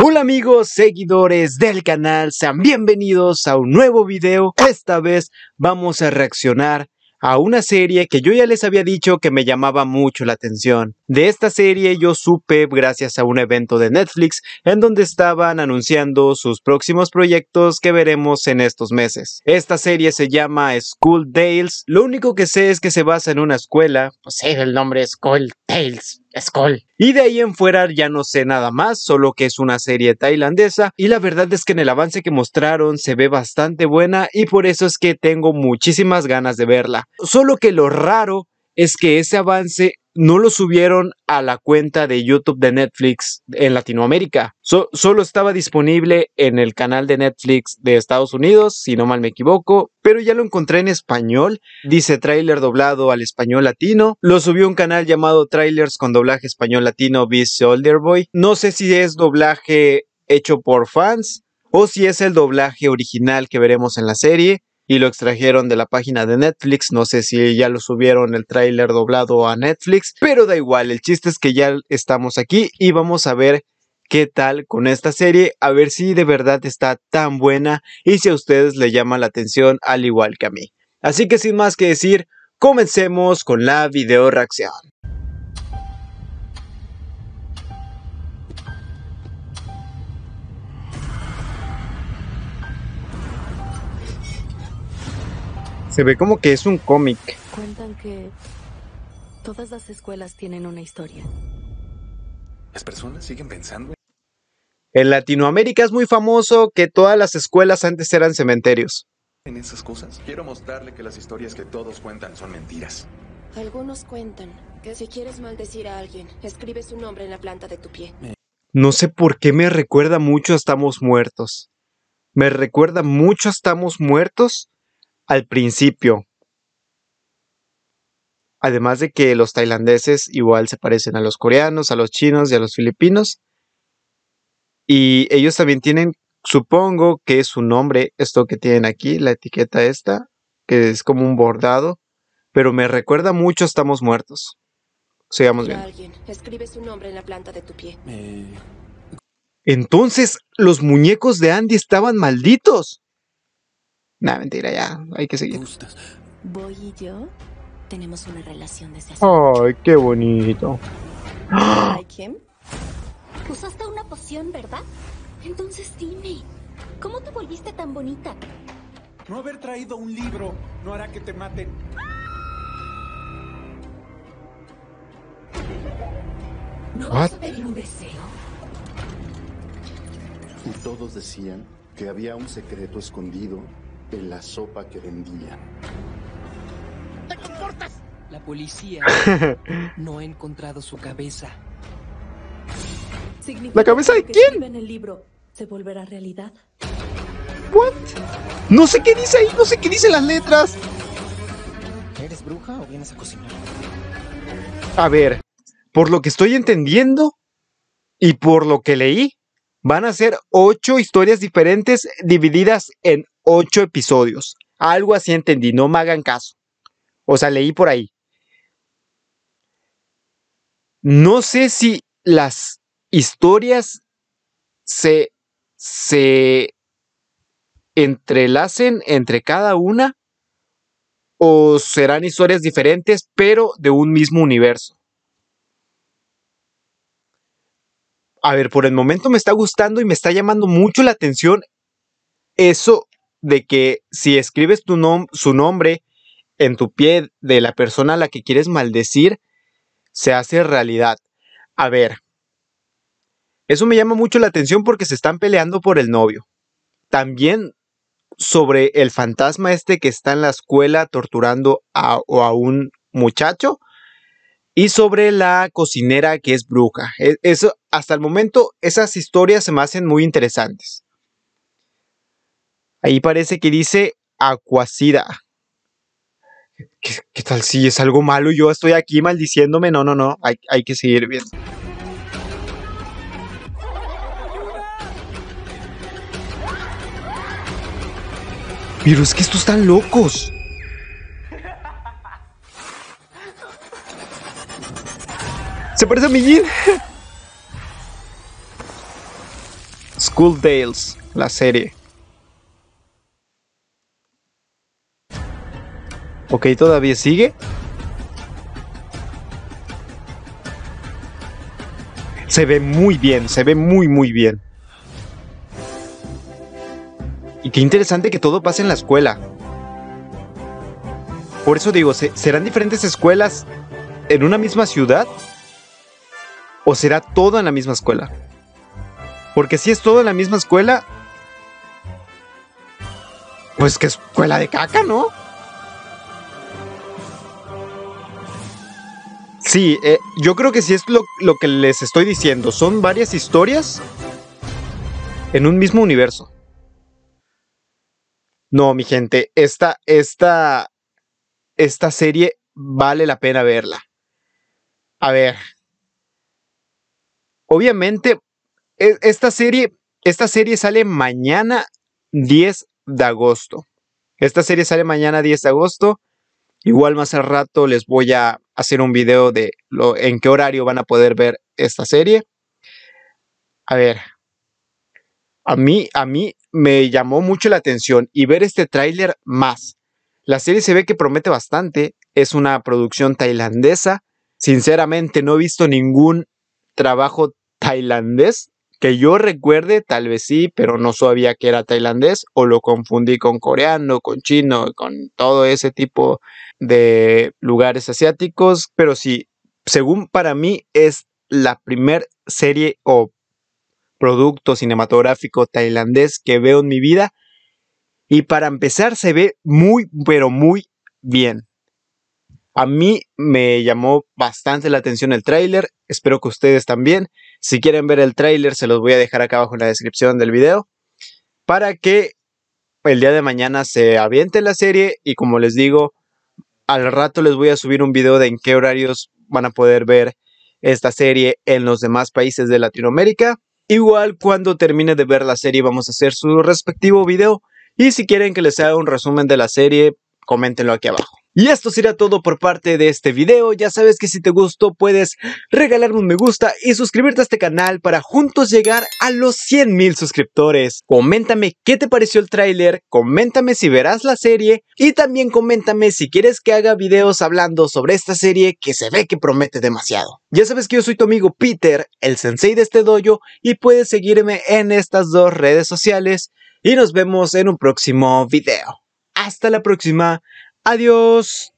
Hola amigos, seguidores del canal, sean bienvenidos a un nuevo video. Esta vez vamos a reaccionar a una serie que yo ya les había dicho que me llamaba mucho la atención. De esta serie yo supe gracias a un evento de Netflix en donde estaban anunciando sus próximos proyectos que veremos en estos meses. Esta serie se llama School Tales. Lo único que sé es que se basa en una escuela. Pues sí, el nombre es School Tales. School. Y de ahí en fuera ya no sé nada más, solo que es una serie tailandesa y la verdad es que en el avance que mostraron se ve bastante buena y por eso es que tengo muchísimas ganas de verla. Solo que lo raro es que ese avance no lo subieron a la cuenta de YouTube de Netflix en Latinoamérica. solo estaba disponible en el canal de Netflix de Estados Unidos, si no mal me equivoco, pero ya lo encontré en español. Dice trailer doblado al español latino. Lo subió un canal llamado Trailers con doblaje español latino, Vice Olderboy. No sé si es doblaje hecho por fans o si es el doblaje original que veremos en la serie y lo extrajeron de la página de Netflix. No sé si ya lo subieron el tráiler doblado a Netflix, pero da igual, el chiste es que ya estamos aquí y vamos a ver qué tal con esta serie, a ver si de verdad está tan buena y si a ustedes le llama la atención al igual que a mí. Así que sin más que decir, comencemos con la video reacción. Se ve como que es un cómic. Cuentan que todas las escuelas tienen una historia. Las personas siguen pensando. En Latinoamérica es muy famoso que todas las escuelas antes eran cementerios. En esas cosas quiero mostrarle que las historias que todos cuentan son mentiras. Algunos cuentan que si quieres maldecir a alguien, escribe su nombre en la planta de tu pie. No sé por qué me recuerda mucho a Estamos Muertos. Me recuerda mucho a Estamos Muertos, al principio. Además de que los tailandeses igual se parecen a los coreanos, a los chinos y a los filipinos. Y ellos también tienen, supongo que es su nombre, esto que tienen aquí, la etiqueta esta, que es como un bordado, pero me recuerda mucho Estamos Muertos. Sigamos bien. Eh. Entonces, los muñecos de Andy estaban malditos. Nah, mentira, ya, hay que seguir. Voy y yo tenemos una relación desde Ay, qué bonito. Ay, usaste una poción, ¿verdad? Entonces dime, ¿cómo te volviste tan bonita? No haber traído un libro no hará que te maten. ¿No vas a un deseo? Y todos decían que había un secreto escondido de la sopa que vendía. ¡Te comportas! La policía no ha encontrado su cabeza. ¿La cabeza de quién? En el libro se volverá realidad. What? No sé qué dice ahí, no sé qué dicen las letras. ¿Eres bruja o vienes a cocinar? A ver, por lo que estoy entendiendo y por lo que leí, van a ser ocho historias diferentes divididas en ocho episodios. Algo así entendí, no me hagan caso. O sea, leí por ahí. No sé si las historias se, se entrelacen entre cada una o serán historias diferentes pero de un mismo universo. A ver, por el momento me está gustando y me está llamando mucho la atención eso de que si escribes tu su nombre en tu pie de la persona a la que quieres maldecir, se hace realidad. A ver, eso me llama mucho la atención porque se están peleando por el novio. También sobre el fantasma este que está en la escuela torturando a, a un muchacho y sobre la cocinera que es bruja. E, eso, hasta el momento esas historias se me hacen muy interesantes. Ahí parece que dice Acuacida ¿Qué, tal si es algo malo? Yo estoy aquí maldiciéndome. No, no, no. Hay, que seguir viendo. Pero es que estos están locos. Se parece a mi School Tales, la serie. Ok, todavía sigue. Se ve muy bien, se ve muy, muy bien. Y qué interesante que todo pase en la escuela. Por eso digo, ¿serán diferentes escuelas en una misma ciudad? ¿O será todo en la misma escuela? Porque si es todo en la misma escuela, pues que escuela de caca, ¿no? Sí, eh, yo creo que sí es lo, lo que les estoy diciendo. Son varias historias en un mismo universo. No, mi gente, esta, esta, esta serie vale la pena verla. A ver. Obviamente, e, esta serie, esta serie sale mañana 10 de agosto. Esta serie sale mañana 10 de agosto. Igual más al rato les voy a hacer un video de lo, en qué horario van a poder ver esta serie. A ver, a mí, a mí me llamó mucho la atención y ver este tráiler más. La serie se ve que promete bastante, es una producción tailandesa. Sinceramente no he visto ningún trabajo tailandés que yo recuerde, tal vez sí, pero no sabía que era tailandés o lo confundí con coreano, con chino, con todo ese tipo de lugares asiáticos. Pero sí, según para mí es la primer serie o producto cinematográfico tailandés que veo en mi vida. Y para empezar se ve muy, pero muy bien. A mí me llamó bastante la atención el tráiler, espero que ustedes también. Si quieren ver el tráiler, se los voy a dejar acá abajo en la descripción del video para que el día de mañana se aviente la serie y como les digo, al rato les voy a subir un video de en qué horarios van a poder ver esta serie en los demás países de Latinoamérica. Igual cuando termine de ver la serie vamos a hacer su respectivo video y si quieren que les haga un resumen de la serie, coméntenlo aquí abajo. Y esto será todo por parte de este video, ya sabes que si te gustó puedes regalarme un me gusta y suscribirte a este canal para juntos llegar a los 100 mil suscriptores. Coméntame qué te pareció el tráiler, coméntame si verás la serie y también coméntame si quieres que haga videos hablando sobre esta serie que se ve que promete demasiado. Ya sabes que yo soy tu amigo Peter, el sensei de este dojo y puedes seguirme en estas dos redes sociales y nos vemos en un próximo video. Hasta la próxima. Adiós.